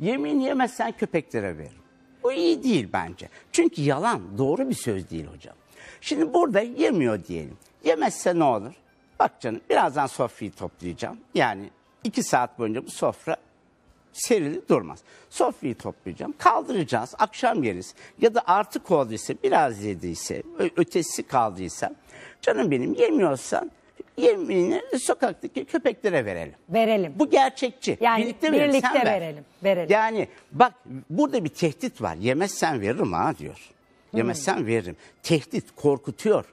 Yemin yemezsen köpeklere ver. O iyi değil bence. Çünkü yalan doğru bir söz değil hocam. Şimdi burada yemiyor diyelim. Yemezse ne olur? Bak canım birazdan sofrayı toplayacağım. Yani iki saat boyunca bu sofra serili durmaz. Sofrayı toplayacağım. Kaldıracağız. Akşam yeriz. Ya da artık olduysa biraz yediyse ötesi kaldıysa canım benim yemiyorsan 20'ini sokaktaki köpeklere verelim. Verelim. Bu gerçekçi. Yani birlikte, verelim. birlikte verelim. verelim. verelim. Yani bak burada bir tehdit var. Yemezsen veririm ha diyor. Yemezsen hmm. veririm. Tehdit korkutuyor.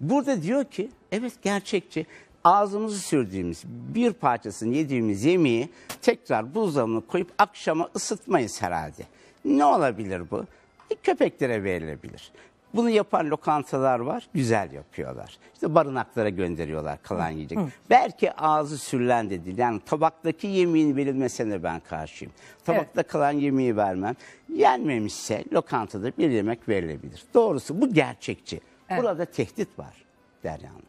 Burada diyor ki evet gerçekçi ağzımızı sürdüğümüz bir parçasını yediğimiz yemeği tekrar buzdolabına koyup akşama ısıtmayız herhalde. Ne olabilir bu? E, köpeklere verilebilir. Bunu yapan lokantalar var, güzel yapıyorlar. İşte barınaklara gönderiyorlar kalan yiyecek. Hı. Belki ağzı sürlen dedi. Yani tabaktaki yemeğin verilmesine ben karşıyım. Tabakta evet. kalan yemeği vermem. Yenmemişse lokantada bir yemek verilebilir. Doğrusu bu gerçekçi. Evet. Burada tehdit var Derya Hanım.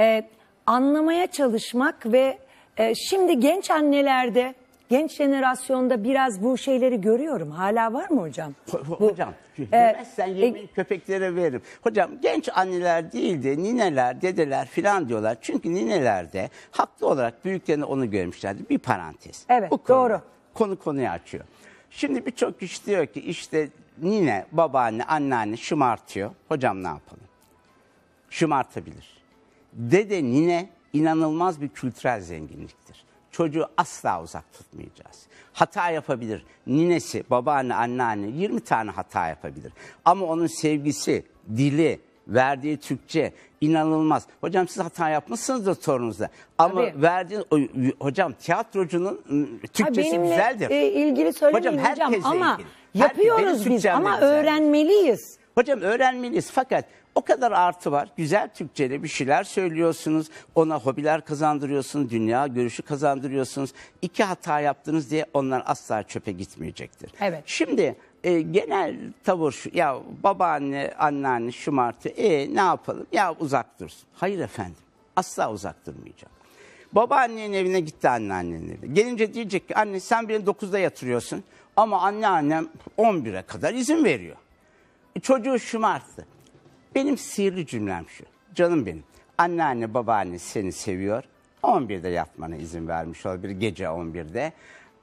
Ee, anlamaya çalışmak ve e, şimdi genç annelerde genç jenerasyonda biraz bu şeyleri görüyorum. Hala var mı hocam? hocam e, yemezsen e, yemeği e, köpeklere veririm. Hocam genç anneler değil de nineler, dedeler filan diyorlar. Çünkü ninelerde haklı olarak büyüklerini onu görmüşlerdi. Bir parantez. Evet bu konu, doğru. Konu konuyu açıyor. Şimdi birçok kişi diyor ki işte nine, babaanne, anneanne şımartıyor. Hocam ne yapalım? Şımartabilir. Dede nine inanılmaz bir kültürel zenginliktir çocuğu asla uzak tutmayacağız. Hata yapabilir. Ninesi, babaanne, anneanne 20 tane hata yapabilir. Ama onun sevgisi, dili, verdiği Türkçe inanılmaz. Hocam siz hata yapmışsınızdır torununuzda. Ama Tabii. verdiğin hocam tiyatrocunun ıı, Türkçesi ha, benimle güzeldir. E, ilgili söylemeyeceğim hocam, herkese ama ilgili. yapıyoruz Herkes, biz ama öğrenmeliyiz. Hocam öğrenmeliyiz fakat o kadar artı var. Güzel Türkçe'de bir şeyler söylüyorsunuz. Ona hobiler kazandırıyorsunuz. Dünya görüşü kazandırıyorsunuz. İki hata yaptınız diye onlar asla çöpe gitmeyecektir. Evet. Şimdi e, genel tavır şu. Ya babaanne, anneanne şımartı. E ne yapalım? Ya uzak dursun. Hayır efendim. Asla uzak durmayacağım. Babaannenin evine gitti anneannenin evine. Gelince diyecek ki anne sen beni 9'da yatırıyorsun. Ama anneannem 11'e kadar izin veriyor çocuğu şımarttı. Benim sihirli cümlem şu. Canım benim. Anneanne babaanne seni seviyor. 11'de yapmana izin vermiş olabilir gece 11'de.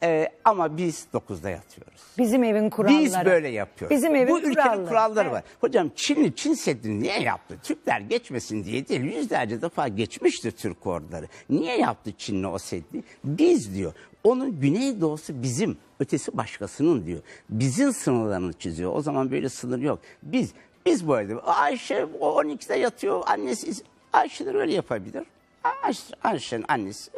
Ee, ama biz dokuzda yatıyoruz. Bizim evin kuralları. Biz böyle yapıyoruz. Bizim evin Bu ülkenin kuralları, kuralları evet. var. Hocam Çinli Çin Seddi'ni niye yaptı? Türkler geçmesin diye değil. Yüzlerce defa geçmiştir Türk orduları. Niye yaptı Çinli o seddi? Biz diyor. Onun güneydoğusu bizim, ötesi başkasının diyor. Bizim sınırlarını çiziyor. O zaman böyle sınır yok. Biz biz bu arada Ayşe 12'de yatıyor. Annesi Ayşe'ler öyle yapabilir. Ayşe, Ayşe'nin annesi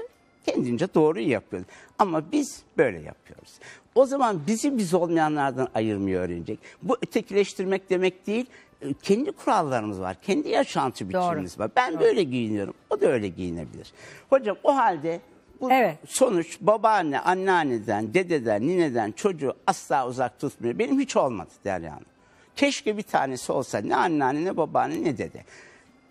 Kendince doğru yapıyoruz. Ama biz böyle yapıyoruz. O zaman bizi biz olmayanlardan ayırmıyor öğrenecek. Bu ötekileştirmek demek değil. E, kendi kurallarımız var. Kendi yaşantı biçimimiz Doğru. var. Ben Doğru. böyle giyiniyorum. O da öyle giyinebilir. Hocam o halde bu evet. sonuç babaanne, anneanneden, dededen, nineden çocuğu asla uzak tutmuyor. Benim hiç olmadı Derya Hanım. Keşke bir tanesi olsa ne anneanne ne babaanne ne dede.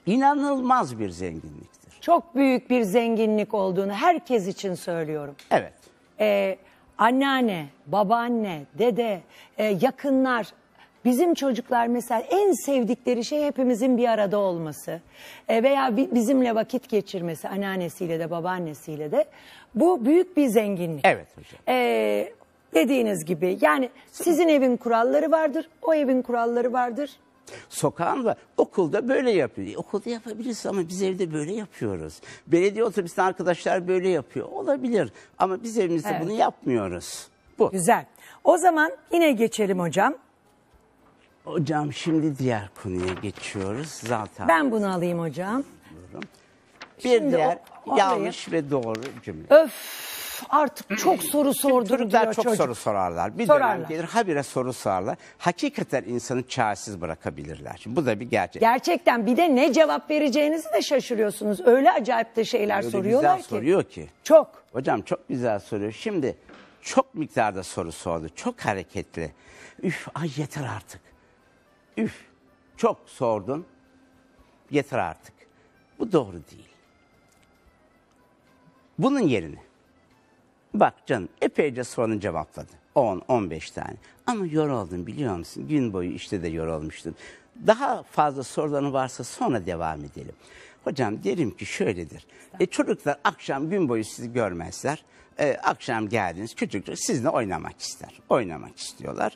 İnanılmaz bir zenginlikti çok büyük bir zenginlik olduğunu herkes için söylüyorum. Evet. Ee, anneanne, babaanne, dede, e, yakınlar, bizim çocuklar mesela en sevdikleri şey hepimizin bir arada olması e, veya bizimle vakit geçirmesi anneannesiyle de babaannesiyle de bu büyük bir zenginlik. Evet hocam. E, dediğiniz gibi yani sizin evin kuralları vardır, o evin kuralları vardır. Sokağında, Okulda böyle yapıyor. E, okulda yapabiliriz ama biz evde böyle yapıyoruz. Belediye otobüsünde arkadaşlar böyle yapıyor. Olabilir ama biz evimizde Evet. bunu yapmıyoruz. Bu. Güzel. O zaman yine geçelim hocam. Hocam şimdi diğer konuya geçiyoruz zaten. Ben bunu alayım hocam. Bir Şimdi diğer o- yanlış ve doğru cümle. Öf artık hmm. çok soru sordum diyor çok çocuk. soru sorarlar. Bir Sorarlar. dönem gelir habire soru sorarlar. Hakikaten insanı çaresiz bırakabilirler. Şimdi bu da bir gerçek. Gerçekten bir de ne cevap vereceğinizi de şaşırıyorsunuz. Öyle acayip de şeyler Öyle soruyorlar güzel ki. soruyor ki. Çok. Hocam çok güzel soruyor. Şimdi çok miktarda soru sordu. Çok hareketli. Üf ay yeter artık. Üf çok sordun. Yeter artık. Bu doğru değil. Bunun yerine Bak canım epeyce sorunu cevapladı. 10-15 tane. Ama yoruldum biliyor musun? Gün boyu işte de yorulmuştum. Daha fazla soruların varsa sonra devam edelim. Hocam derim ki şöyledir. E, çocuklar akşam gün boyu sizi görmezler. E, akşam geldiniz küçük çocuk sizinle oynamak ister. Oynamak istiyorlar.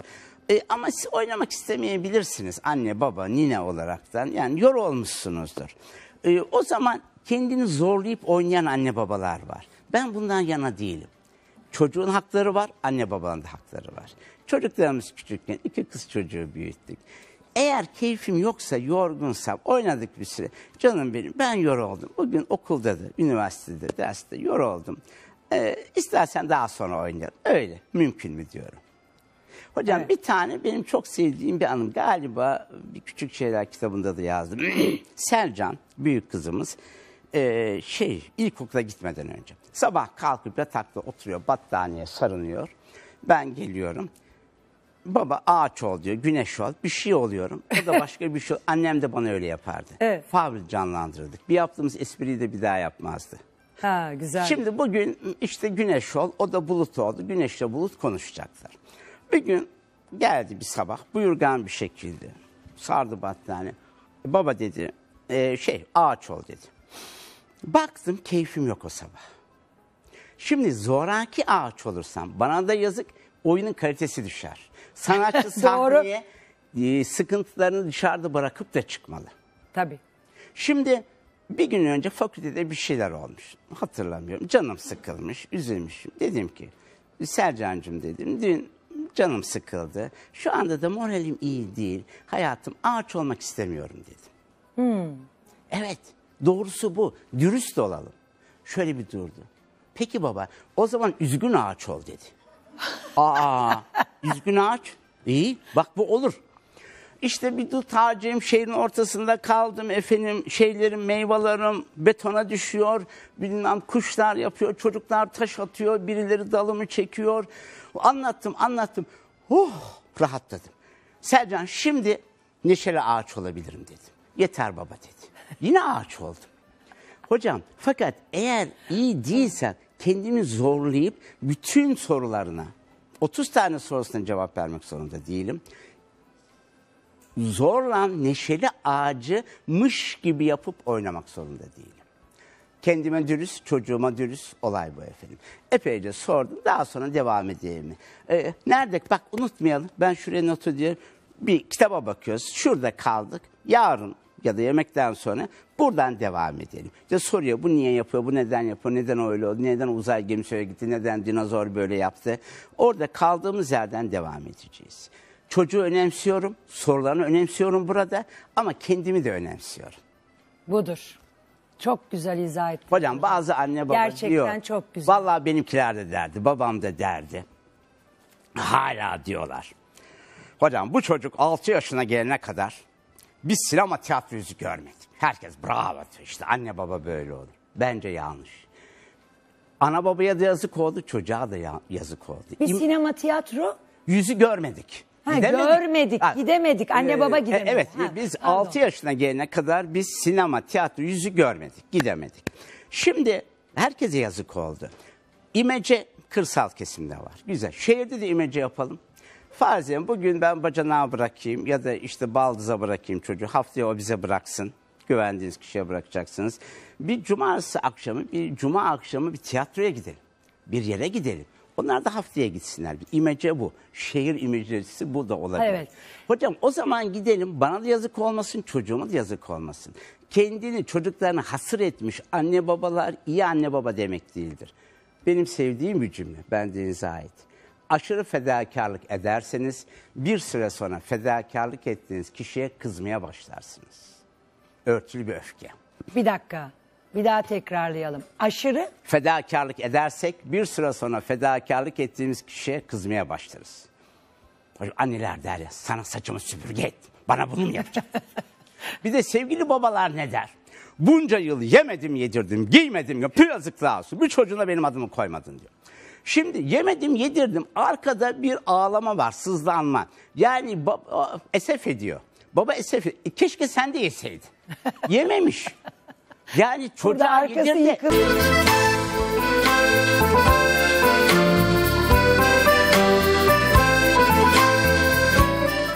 E, ama siz oynamak istemeyebilirsiniz anne baba nine olaraktan. Yani yorulmuşsunuzdur. E, o zaman kendini zorlayıp oynayan anne babalar var. Ben bundan yana değilim. Çocuğun hakları var, anne babanın da hakları var. Çocuklarımız küçükken iki kız çocuğu büyüttük. Eğer keyfim yoksa, yorgunsam, oynadık bir süre. Canım benim, ben yoruldum. Bugün okulda da, üniversitede, derste yoruldum. Ee, istersen daha sonra oynayalım. Öyle, mümkün mü diyorum. Hocam evet. bir tane benim çok sevdiğim bir anım. Galiba bir küçük şeyler kitabında da yazdım. Selcan, büyük kızımız e, şey ilkokula gitmeden önce sabah kalkıp yatakta oturuyor battaniye sarınıyor. Ben geliyorum. Baba ağaç ol diyor, güneş ol, bir şey oluyorum. O da başka bir şey Annem de bana öyle yapardı. Evet. Favri canlandırırdık. Bir yaptığımız espriyi de bir daha yapmazdı. Ha güzel. Şimdi bugün işte güneş ol, o da bulut oldu. Güneşle bulut konuşacaklar. Bir gün geldi bir sabah, buyurgan bir şekilde. Sardı battaniye. Baba dedi, e, şey ağaç ol dedi. Baktım keyfim yok o sabah. Şimdi zoraki ağaç olursam bana da yazık oyunun kalitesi düşer. Sanatçı sahneye e, sıkıntılarını dışarıda bırakıp da çıkmalı. Tabii. Şimdi bir gün önce fakültede bir şeyler olmuş. Hatırlamıyorum. Canım sıkılmış, üzülmüşüm. Dedim ki Sercan'cığım dedim dün canım sıkıldı. Şu anda da moralim iyi değil. Hayatım ağaç olmak istemiyorum dedim. Hmm. Evet. Doğrusu bu. Dürüst olalım. Şöyle bir durdu. Peki baba o zaman üzgün ağaç ol dedi. Aa üzgün ağaç. İyi bak bu olur. İşte bir dut ağacım şehrin ortasında kaldım efendim şeylerim meyvelerim betona düşüyor bilmem kuşlar yapıyor çocuklar taş atıyor birileri dalımı çekiyor anlattım anlattım Oh, rahatladım Sercan şimdi neşeli ağaç olabilirim dedim yeter baba dedi. Yine ağaç oldum. Hocam fakat eğer iyi değilsen kendimi zorlayıp bütün sorularına 30 tane sorusuna cevap vermek zorunda değilim. Zorlan neşeli ağacı ağacımış gibi yapıp oynamak zorunda değilim. Kendime dürüst, çocuğuma dürüst olay bu efendim. Epeyce sordum. Daha sonra devam edeyim mi? Ee, nerede? Bak unutmayalım. Ben şuraya not ediyorum. Bir kitaba bakıyoruz. Şurada kaldık. Yarın ya da yemekten sonra buradan devam edelim. İşte soruyor bu niye yapıyor, bu neden yapıyor, neden öyle oldu, neden uzay gemisine gitti, neden dinozor böyle yaptı. Orada kaldığımız yerden devam edeceğiz. Çocuğu önemsiyorum, sorularını önemsiyorum burada ama kendimi de önemsiyorum. Budur. Çok güzel izah ettin. Hocam bazı anne baba Gerçekten diyor. Gerçekten çok güzel. Valla benimkiler de derdi, babam da derdi. Hala diyorlar. Hocam bu çocuk 6 yaşına gelene kadar biz sinema tiyatrosu görmedik. Herkes bravo işte anne baba böyle olur. Bence yanlış. Ana babaya da yazık oldu, çocuğa da yazık oldu. Bir İm- sinema tiyatro yüzü görmedik. Ha, görmedik, Ha, gidemedik. Anne ee, e, baba gidemedi. Evet, Ha, biz pardon. 6 yaşına gelene kadar biz sinema, tiyatro yüzü görmedik, gidemedik. Şimdi herkese yazık oldu. İmece kırsal kesimde var. Güzel. Şehirde de imece yapalım. Farziyen bugün ben bacanağa bırakayım ya da işte baldıza bırakayım çocuğu. Haftaya o bize bıraksın. Güvendiğiniz kişiye bırakacaksınız. Bir cumartesi akşamı, bir cuma akşamı bir tiyatroya gidelim. Bir yere gidelim. Onlar da haftaya gitsinler. Bir imece bu. Şehir imecesi bu da olabilir. Evet. Hocam o zaman gidelim. Bana da yazık olmasın, çocuğuma da yazık olmasın. Kendini, çocuklarına hasır etmiş anne babalar iyi anne baba demek değildir. Benim sevdiğim bir cümle. Ben denize ait aşırı fedakarlık ederseniz bir süre sonra fedakarlık ettiğiniz kişiye kızmaya başlarsınız. Örtülü bir öfke. Bir dakika. Bir daha tekrarlayalım. Aşırı fedakarlık edersek bir süre sonra fedakarlık ettiğimiz kişiye kızmaya başlarız. Anneler der ya sana saçımı süpürge et. Bana bunu mu yapacaksın? bir de sevgili babalar ne der? Bunca yıl yemedim yedirdim giymedim ya yazıklar olsun. Bir çocuğuna benim adımı koymadın diyor. Şimdi yemedim yedirdim. Arkada bir ağlama var, sızlanma. Yani baba, esef ediyor. Baba esef ediyor. E, keşke sen de yeseydin. Yememiş. Yani çocuğa yedirdi. Yıkıldı.